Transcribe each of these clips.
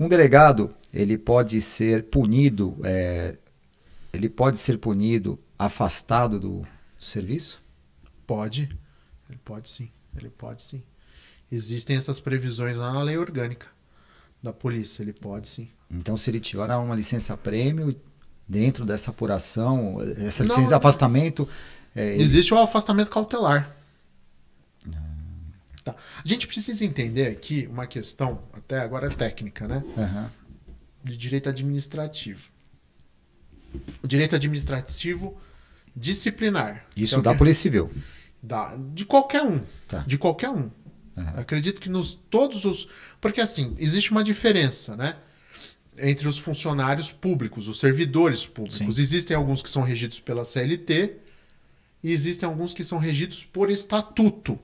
Um delegado ele pode ser punido, é, ele pode ser punido afastado do serviço? Pode, ele pode sim, ele pode sim. Existem essas previsões lá na lei orgânica da polícia, ele pode sim. Então se ele tiver uma licença prêmio dentro dessa apuração, essa licença Não, de afastamento, é, existe o afastamento cautelar. Tá. A gente precisa entender aqui uma questão, até agora é técnica, né? Uhum. De direito administrativo. O direito administrativo disciplinar. Isso é da Polícia Civil. Da, de qualquer um. Tá. De qualquer um. Uhum. Acredito que nos todos os. Porque assim, existe uma diferença, né? Entre os funcionários públicos, os servidores públicos. Sim. Existem alguns que são regidos pela CLT e existem alguns que são regidos por estatuto.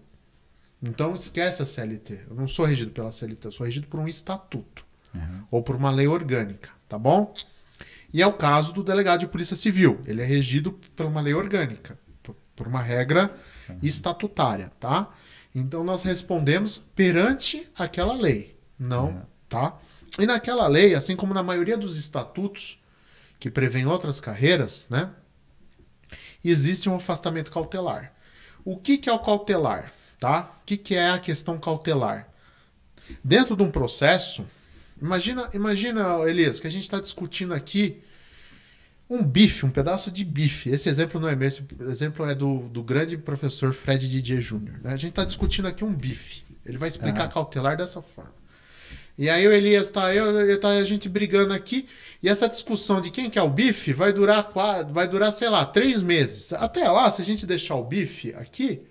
Então esquece a CLT. Eu não sou regido pela CLT, eu sou regido por um estatuto uhum. ou por uma lei orgânica, tá bom? E é o caso do delegado de polícia civil. Ele é regido por uma lei orgânica, por uma regra uhum. estatutária, tá? Então nós respondemos perante aquela lei, não, uhum. tá? E naquela lei, assim como na maioria dos estatutos que prevêem outras carreiras, né? Existe um afastamento cautelar. O que, que é o cautelar? tá? O que, que é a questão cautelar? Dentro de um processo, imagina, imagina, Elias, que a gente está discutindo aqui um bife, um pedaço de bife. Esse exemplo não é meu, esse exemplo é do, do grande professor Fred Didier Jr. Né? A gente está discutindo aqui um bife. Ele vai explicar ah. cautelar dessa forma. E aí o Elias está eu, tá a gente brigando aqui, e essa discussão de quem que é o bife vai durar, vai durar, sei lá, três meses. Até lá, se a gente deixar o bife aqui,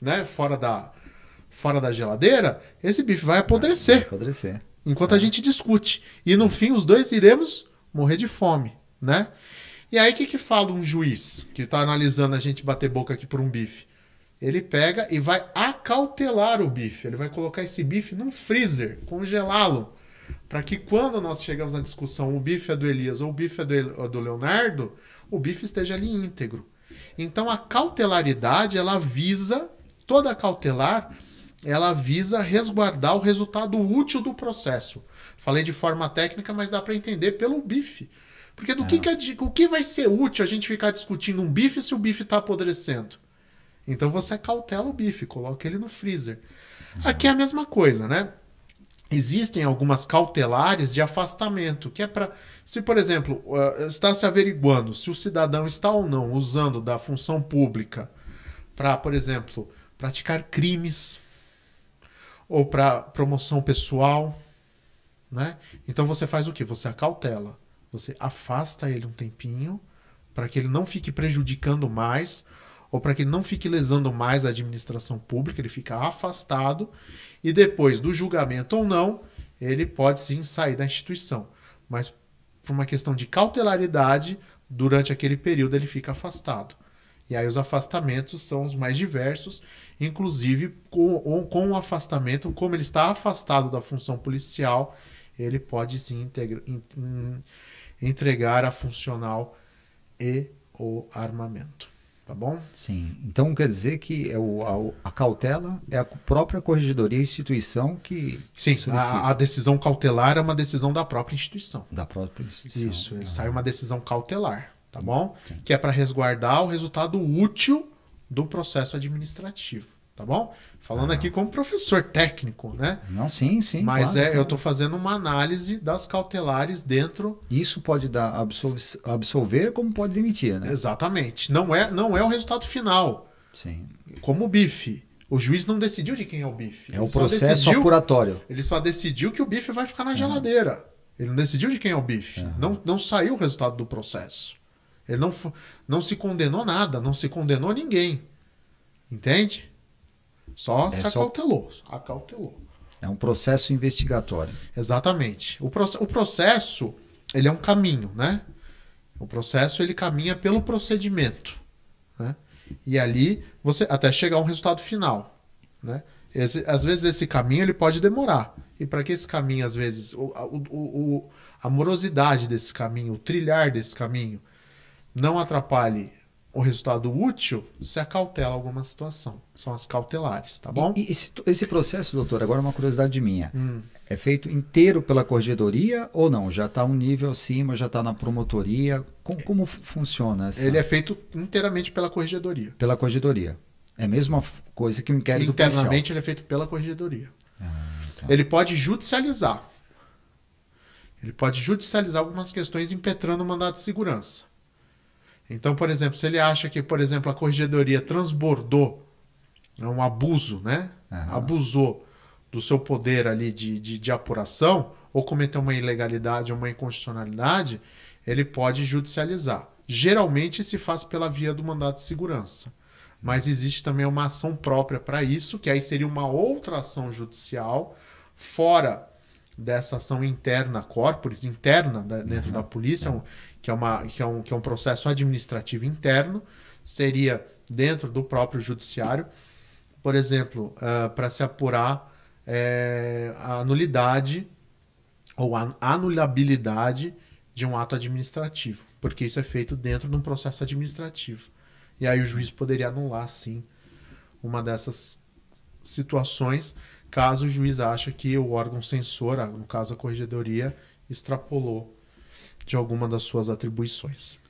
né, fora da, fora da geladeira, esse bife vai apodrecer. Vai apodrecer. Enquanto é. a gente discute. E no fim, os dois iremos morrer de fome, né? E aí, o que, que fala um juiz que está analisando a gente bater boca aqui por um bife? Ele pega e vai acautelar o bife. Ele vai colocar esse bife num freezer, congelá-lo. Para que quando nós chegamos à discussão, o bife é do Elias ou o bife é do, do Leonardo, o bife esteja ali íntegro. Então, a cautelaridade, ela visa Toda cautelar, ela visa resguardar o resultado útil do processo. Falei de forma técnica, mas dá para entender pelo bife. Porque do é. que, que é o que vai ser útil a gente ficar discutindo um bife se o bife está apodrecendo? Então você cautela o bife, coloca ele no freezer. Uhum. Aqui é a mesma coisa, né? Existem algumas cautelares de afastamento, que é para. Se, por exemplo, eh, está se averiguando se o cidadão está ou não usando da função pública para, por exemplo, praticar crimes ou para promoção pessoal, né? Então você faz o que? Você acautela, você afasta ele um tempinho para que ele não fique prejudicando mais ou para que ele não fique lesando mais a administração pública, ele fica afastado e depois do julgamento ou não, ele pode sim sair da instituição, mas por uma questão de cautelaridade, durante aquele período ele fica afastado. E aí os afastamentos são os mais diversos, inclusive com, com o afastamento, como ele está afastado da função policial, ele pode se integra, in, in, entregar a funcional e o armamento. Tá bom? Sim. Então quer dizer que é o, a, a cautela é a própria corregedoria, instituição que. Sim, a, a, decisão cautelar é uma decisão da própria instituição. Da própria instituição. Isso, ele ah. sai uma decisão cautelar tá bom? Sim. Que é para resguardar o resultado útil do processo administrativo, tá bom? Falando ah. aqui como professor técnico, né? Não, sim, sim. Mas claro, é, claro. eu estou fazendo uma análise das cautelares dentro. Isso pode dar absolver, absolver como pode demitir, né? Exatamente. Não é, não é o resultado final. Sim. Como o bife. O juiz não decidiu de quem é o bife. É o processo decidiu, apuratório. Ele só decidiu que o bife vai ficar na geladeira. Ele não decidiu de quem é o bife. Não, não saiu o resultado do processo. Ele não, não se condenou nada, não se condenou ninguém. Entende? Só é se acautelou. Só... Acautelou. É um processo investigatório. Exatamente. O, pro, o processo, ele é um caminho, né? O processo, ele caminha pelo procedimento. Né? E ali, você até chegar a um resultado final. Né? Esse, às vezes, esse caminho, ele pode demorar. E para que esse caminho, às vezes, o, o, o, a morosidade desse caminho, o trilhar desse caminho, não atrapalhe o resultado útil, se acautela alguma situação. São as cautelares, tá bom? E, e esse, esse, processo, doutor, agora é uma curiosidade minha. Hum. É feito inteiro pela corregedoria ou não? Já está um nível acima, já está na promotoria? Como, como funciona? Essa... Ele é feito inteiramente pela corregedoria. Pela corregedoria. É a mesma coisa que o inquérito Internamente policial. ele é feito pela corregedoria. Ah, tá. Ele pode judicializar. Ele pode judicializar algumas questões impetrando o mandato de segurança. Então, por exemplo, se ele acha que, por exemplo, a corregedoria transbordou, é um abuso, né? Uhum. Abusou do seu poder ali de, de, de apuração ou cometeu uma ilegalidade, uma inconstitucionalidade, ele pode judicializar. Geralmente se faz pela via do mandato de segurança. Mas existe também uma ação própria para isso, que aí seria uma outra ação judicial, fora dessa ação interna corpus interna da, dentro uhum. da polícia, é que é, uma, que, é um, que é um processo administrativo interno, seria dentro do próprio judiciário, por exemplo, uh, para se apurar é, a nulidade ou a anulabilidade de um ato administrativo, porque isso é feito dentro de um processo administrativo. E aí o juiz poderia anular, sim, uma dessas situações, caso o juiz ache que o órgão censor, ah, no caso a corregedoria, extrapolou de alguma das suas atribuições.